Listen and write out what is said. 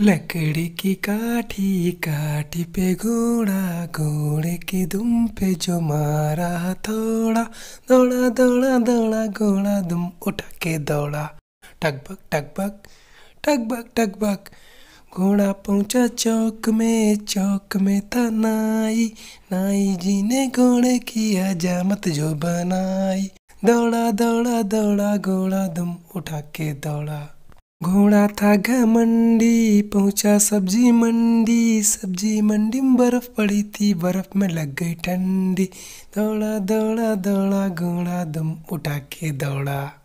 लकड़ी की काठी काठी पे घोड़ा घोड़े की दुम पे जो मारा थोड़ा दौड़ा दौड़ा दौड़ा घोड़ा दुम उठा के दौड़ा टकबक टकबक टकबक टकबक घोड़ा पहुंचा चौक में चौक में था नाई नाई जी ने घोड़े की हजामत जो बनाई दौड़ा दौड़ा दौड़ा घोड़ा दुम उठा के दौड़ा घोड़ा था घमंडी पहुंचा सब्जी मंडी सब्जी मंडी में बर्फ पड़ी थी बर्फ में लग गई ठंडी दौड़ा दौड़ा दौड़ा घोड़ा दम उठा के दौड़ा